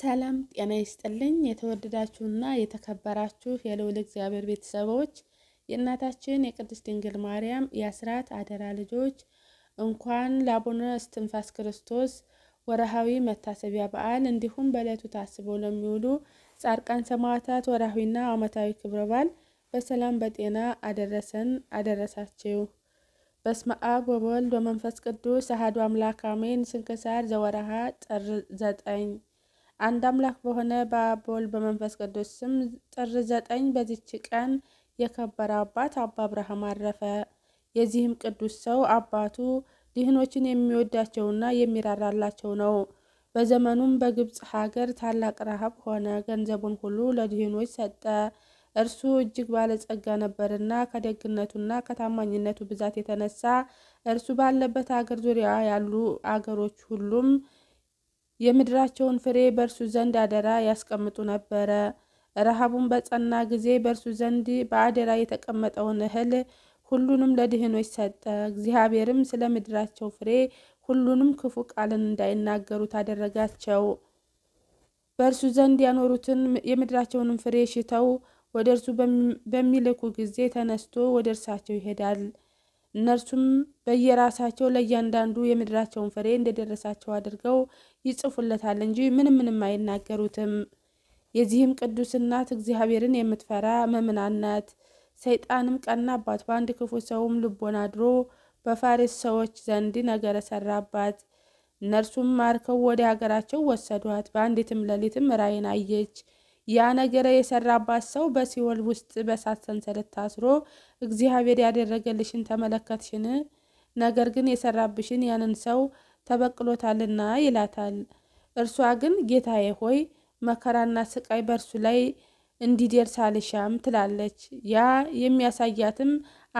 ሰላም ጤና ይስጥልኝ። የተወደዳችሁና የተከበራችሁ የልዑል እግዚአብሔር ቤተሰቦች የእናታችን የቅድስት ድንግል ማርያም የአስራት አደራ ልጆች እንኳን ለአቡነ እስትንፋስ ክርስቶስ ወርሃዊ መታሰቢያ በዓል እንዲሁም በዕለቱ ታስበው ለሚውሉ ጻድቃን ሰማዕታት ወርሃዊና ዓመታዊ ክብረ በዓል በሰላም በጤና አደረሰን አደረሳችሁ። በስመ አብ ወወልድ ወመንፈስ ቅዱስ አሐዱ አምላክ አሜን። ስንክሳር ዘወርኀ ጥር ዘጠኝ አንድ አምላክ በሆነ በአብ በወልድ በመንፈስ ቅዱስ ስም ጥር ዘጠኝ በዚች ቀን የከበረ አባት አባ አብርሃም አረፈ። የዚህም ቅዱስ ሰው አባቱ ድህኖችን የሚወዳቸውና የሚራራላቸው ነው። በዘመኑም በግብፅ ሀገር ታላቅ ረሃብ ሆነ። ገንዘቡን ሁሉ ለድህኖች ሰጠ። እርሱ እጅግ ባለጸጋ ነበርና ከደግነቱና ከታማኝነቱ ብዛት የተነሳ እርሱ ባለበት አገር ዙሪያ ያሉ አገሮች ሁሉም የምድራቸውን ፍሬ በእርሱ ዘንድ አደራ ያስቀምጡ ነበረ። ረሃቡን በጸና ጊዜ በእርሱ ዘንድ በአደራ የተቀመጠውን እህል ሁሉንም ለድህኖች ሰጠ። እግዚአብሔርም ስለ ምድራቸው ፍሬ ሁሉንም ክፉ ቃልን እንዳይናገሩት አደረጋቸው። በእርሱ ዘንድ ያኖሩትን የምድራቸውንም ፍሬ ሽተው ወደ እርሱ በሚልኩ ጊዜ ተነስቶ ወደ እርሳቸው ይሄዳል። እነርሱም በየራሳቸው ለእያንዳንዱ የምድራቸውን ፍሬ እንደደረሳቸው አድርገው ይጽፉለታል እንጂ ምንም ምንም አይናገሩትም። የዚህም ቅዱስ እናት እግዚአብሔርን የምትፈራ መምናን ናት። ሰይጣንም ቀናባት፣ በአንድ ክፉ ሰውም ልቦና አድሮ በፋሪስ ሰዎች ዘንድ ነገረ ሰራባት። እነርሱም ማርከው ወደ ሀገራቸው ወሰዷት። በአንዲትም ሌሊትም ራእይን አየች። ያ ነገር የሰራባት ሰው በሲኦል ውስጥ በሳት ሰንሰለት ታስሮ እግዚአብሔር ያደረገልሽን ተመለከትሽን፣ ነገር ግን የሰራብሽን ያንን ሰው ተበቅሎታልና ይላታል። እርሷ ግን ጌታዬ ሆይ መከራና ስቃይ በእርሱ ላይ እንዲደርስ አልሻም ትላለች። ያ የሚያሳያትም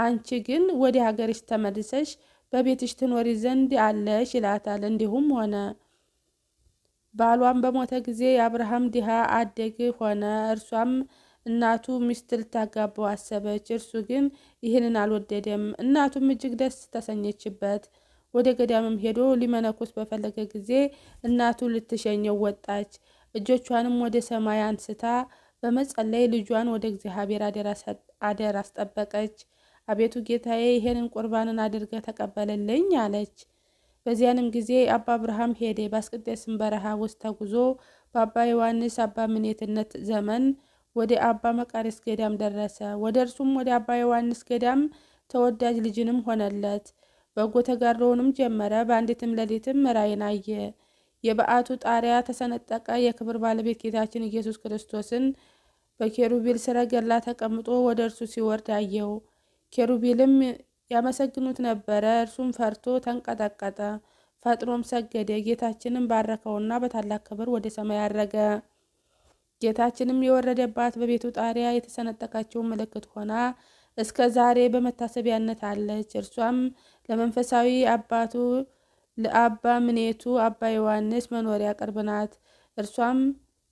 አንቺ ግን ወደ ሀገርሽ ተመልሰሽ በቤትሽ ትኖሪ ዘንድ አለሽ ይላታል። እንዲሁም ሆነ። ባሏም በሞተ ጊዜ የአብርሃም ድሃ አደግ ሆነ። እርሷም እናቱ ሚስት ልታጋባው አሰበች። እርሱ ግን ይህንን አልወደደም። እናቱም እጅግ ደስ ተሰኘችበት። ወደ ገዳምም ሄዶ ሊመነኮስ በፈለገ ጊዜ እናቱ ልትሸኘው ወጣች። እጆቿንም ወደ ሰማይ አንስታ በመጸለይ ልጇን ወደ እግዚአብሔር አደር አስጠበቀች። አቤቱ ጌታዬ ይሄንን ቁርባንን አድርገ ተቀበለልኝ አለች። በዚያንም ጊዜ አባ አብርሃም ሄደ። በአስቄጥስም በረሃ ውስጥ ተጉዞ በአባ ዮሐንስ አባ ምኔትነት ዘመን ወደ አባ መቃርስ ገዳም ደረሰ። ወደ እርሱም ወደ አባ ዮሐንስ ገዳም ተወዳጅ ልጅንም ሆነለት። በጎ ተጋድሎውንም ጀመረ። በአንዲትም ሌሊትም ራእይን አየ። የበዓቱ ጣሪያ ተሰነጠቀ። የክብር ባለቤት ጌታችን ኢየሱስ ክርስቶስን በኬሩቢል ሰረገላ ተቀምጦ ወደ እርሱ ሲወርድ አየው። ኬሩቢልም ያመሰግኑት ነበረ። እርሱም ፈርቶ ተንቀጠቀጠ፣ ፈጥኖም ሰገደ። ጌታችንም ባረከውና በታላቅ ክብር ወደ ሰማይ አረገ። ጌታችንም የወረደባት በቤቱ ጣሪያ የተሰነጠቀችውን ምልክት ሆና እስከ ዛሬ በመታሰቢያነት አለች። እርሷም ለመንፈሳዊ አባቱ ለአባ ምኔቱ አባ ዮሐንስ መኖሪያ ቅርብ ናት። እርሷም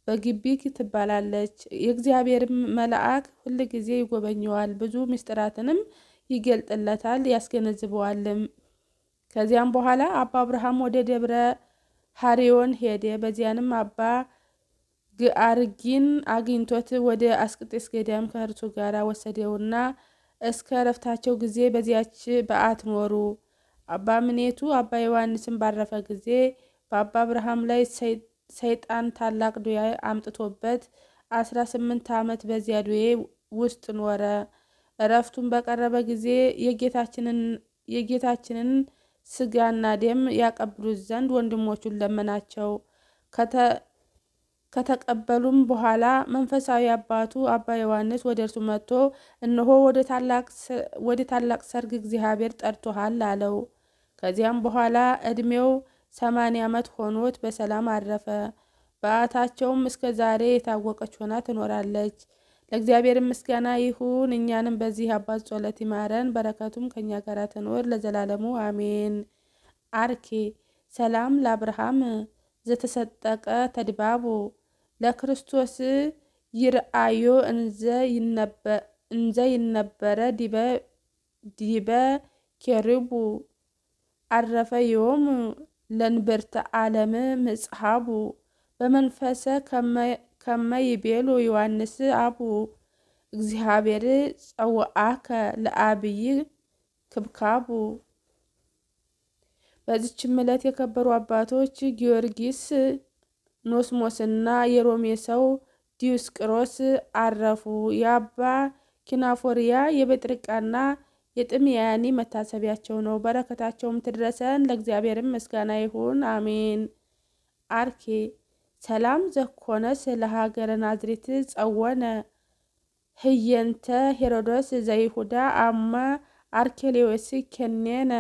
በግቢክ ትባላለች። የእግዚአብሔር መልአክ ጊዜ ይጎበኘዋል፣ ብዙ ምስጢራትንም ይገልጥለታል፣ ያስገነዝበዋልም። ከዚያም በኋላ አባ አብርሃም ወደ ደብረ ሀሪዮን ሄደ። በዚያንም አባ ግአርጊን አግኝቶት ወደ አስቅጤስ ገዳም ከእርሱ ጋር ወሰደውና እስከ ረፍታቸው ጊዜ በዚያች በዓት ኖሩ። አባ ምኔቱ አባ ዮሐንስን ባረፈ ጊዜ በአባ አብርሃም ላይ ሰይጣን ታላቅ ዱያ አምጥቶበት አስራ ስምንት ዓመት በዚያ ዱዬ ውስጥ ኖረ። እረፍቱን በቀረበ ጊዜ የጌታችንን ስጋና ደም ያቀብሉት ዘንድ ወንድሞቹን ለመናቸው። ከተቀበሉም በኋላ መንፈሳዊ አባቱ አባ ዮሐንስ ወደ እርሱ መጥቶ እነሆ ወደ ታላቅ ሰርግ እግዚአብሔር ጠርቶሃል አለው። ከዚያም በኋላ ዕድሜው ሰማንያ ዓመት ሆኖት በሰላም አረፈ። በዓታቸውም እስከ ዛሬ የታወቀች ሆና ትኖራለች። ለእግዚአብሔር ምስጋና ይሁን። እኛንም በዚህ አባት ጸሎት ይማረን፣ በረከቱም ከእኛ ጋር ትኖር ለዘላለሙ አሜን። አርኬ ሰላም ለአብርሃም ዘተሰጠቀ ተድባቡ ለክርስቶስ ይርአዮ እንዘ ይነበረ ዲበ ኬሪቡ አረፈ ዮም ለንብርተ ዓለም ምጽሃቡ በመንፈሰ ከመ ከመ ይቤሉ ዮሐንስ አቡ እግዚአብሔር ጸውአከ ለአብይ ክብካቡ። በዚች ዕለት የከበሩ አባቶች ጊዮርጊስ ኖስሞስና የሮሜ ሰው ዲዩስቅሮስ አረፉ። የአባ ኪናፎሪያ የበጥርቃና የጥምያኒ መታሰቢያቸው ነው። በረከታቸውም ትድረሰን። ለእግዚአብሔርም ምስጋና ይሁን አሜን። አርኬ ሰላም ስለ ሃገረ ናዝሬት ጸወነ ህየንተ ሄሮዶስ ዘይሁዳ አመ አርኬሌዎስ ኬኔነ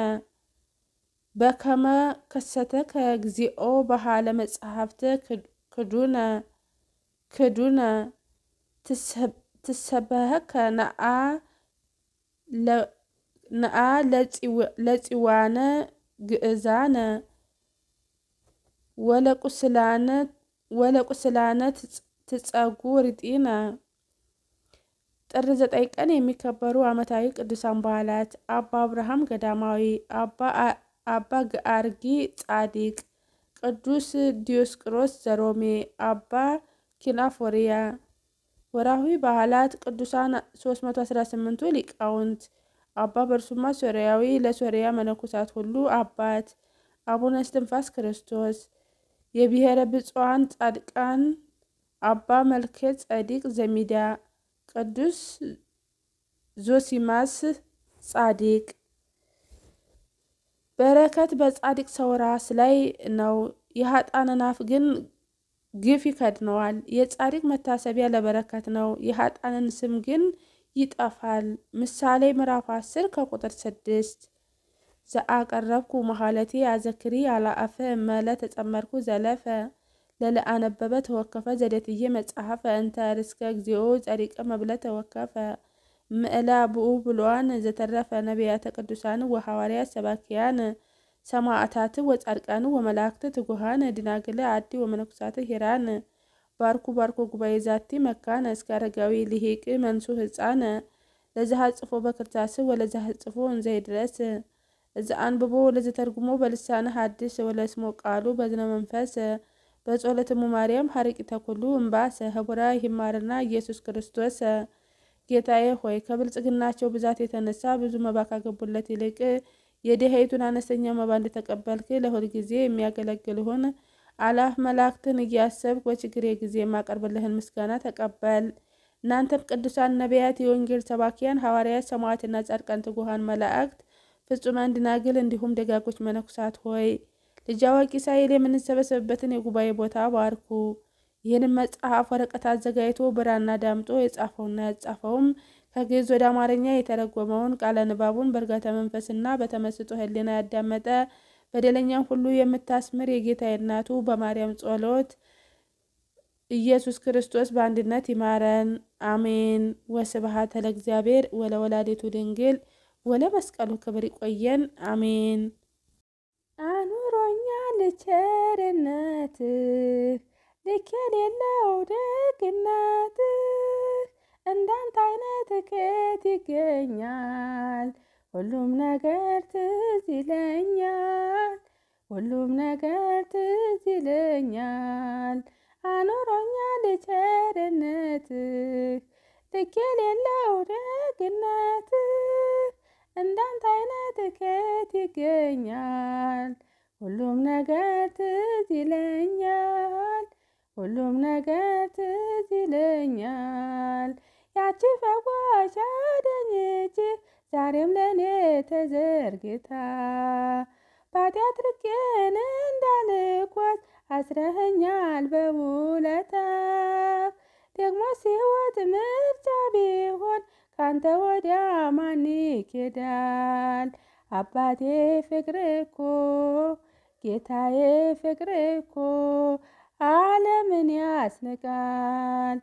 በከመ ከሰተ ከእግዚኦ በሃለ መጽሐፍት ክዱነ ክዱነ ትሰበከ ነአ ለፂዋነ ግእዛነ ወለቁስላነ ወለቁስላነ ትጸጉ ጢነ ጥር ዘጠኝ ቀን የሚከበሩ ዓመታዊ ቅዱሳን በዓላት አባ አብርሃም ገዳማዊ፣ አባ ገአርጊ ጻዲቅ፣ ቅዱስ ዲዮስቆሮስ ዘሮሜ፣ አባ ኪናፎሪያ። ወርሃዊ በዓላት ቅዱሳን 318ቱ ሊቃውንት፣ አባ በርሱማ ሶርያዊ ለሶርያ መነኮሳት ሁሉ አባት፣ አቡነ እስትንፋሰ ክርስቶስ የብሔረ ብፁዓን ጻድቃን አባ መልከ ጸዲቅ ዘሚዳ! ቅዱስ ዞሲማስ ጻዲቅ። በረከት በጻድቅ ሰው ራስ ላይ ነው፣ የሀጣንን አፍ ግን ግፍ ይከድነዋል። የጻድቅ መታሰቢያ ለበረከት ነው፣ የሀጣንን ስም ግን ይጠፋል። ምሳሌ ምዕራፍ 10 ከቁጥር 6 ዘአቀረብኩ መሃለቲ አዘክሪ ኣላኣፈ መለ ተጸመርኩ ዘለፈ ለለኣነበበ ተወከፈ ዘደትዬ መጽሓፈ እንተ ርስከ እግዚኦ ጸሪቀ መብለ ተወከፈ ምእላ ብኡ ብልዋን ዘተረፈ ነቢያተ ቅዱሳን ወሃዋርያ ሰባኪያን ሰማዕታት ወጻድቃን ወመላእክቲ ትጉሃን ድናግለ አዲ ወመነኩሳት ሂራን ባርኩ ባርኩ ጉባኤ ዛቲ መካነ እስከ አረጋዊ ሊሂቅ መንሱ ህፃነ ለዝሃፅፎ በክርታስ ወለዝሃፅፎ እንዘይድረስ አንብቦ ለዘተርጉሞ በልሳነ ሐዲስ ወለስሞ ቃሉ በዝነ መንፈስ በጸሎትሙ ማርያም ሀርቂተ ኩሉ እምባ ሰህቡራ ይማርና ኢየሱስ ክርስቶስ ጌታዬ ሆይ ከብልጽግናቸው ብዛት የተነሳ ብዙ መባ ካገቡለት ይልቅ የድሃይቱን አነስተኛ መባ እንደተቀበልክ ለሁል ጊዜ የሚያገለግልሁን አላህ መላእክትን እያሰብክ በችግሬ ጊዜ የማቀርብልህን ምስጋና ተቀበል። እናንተም ቅዱሳን ነቢያት፣ የወንጌል ሰባኪያን ሐዋርያት፣ ሰማዕታትና ጻድቃን፣ ትጉሃን መላእክት ፍጹም አድናግል እንዲሁም ደጋጎች መነኩሳት ሆይ ልጅ አዋቂ ሳይል የምንሰበሰብበትን የጉባኤ ቦታ ባርኩ። ይህንም መጽሐፍ ወረቀት አዘጋጅቶ ብራና ዳምጦ የጻፈውና ያጻፈውም ከግዕዝ ወደ አማርኛ የተረጎመውን ቃለ ንባቡን በእርጋታ መንፈስና በተመስጦ ሕሊና ያዳመጠ በደለኛም ሁሉ የምታስምር የጌታ እናቱ በማርያም ጸሎት ኢየሱስ ክርስቶስ በአንድነት ይማረን፣ አሜን። ወስብሐት ለእግዚአብሔር ወለወላዲቱ ድንግል ወለመስቀሉ ክብር ይቆየን። አሜን። አኑሮኛል ቸርነትህ ልክ የሌለው ደግነትህ እንዳንተ አይነት ከየት ይገኛል? ሁሉም ነገር ትዝ ይለኛል፣ ሁሉም ነገር ትዝ ይለኛል። አኖሮኛ ቸርነትህ ልክ የሌለው ደግነትህ እንዳንተ አይነት እከት ይገኛል። ሁሉም ነገር ትዝ ይለኛል፣ ሁሉም ነገር ትዝ ይለኛል። ያቺ ፈዋሽ አዳነች ዛሬም ለእኔ ተዘርግታ ባጢአት ርቄን እንዳልኳት አስረኸኛል በውለታ ደግሞ ሲወት ምርጫ ቤ ካንተ ወዲያ ማን ይኬዳል? አባቴ ፍቅር እኮ ጌታዬ ፍቅር እኮ ዓለምን ያስንቃል።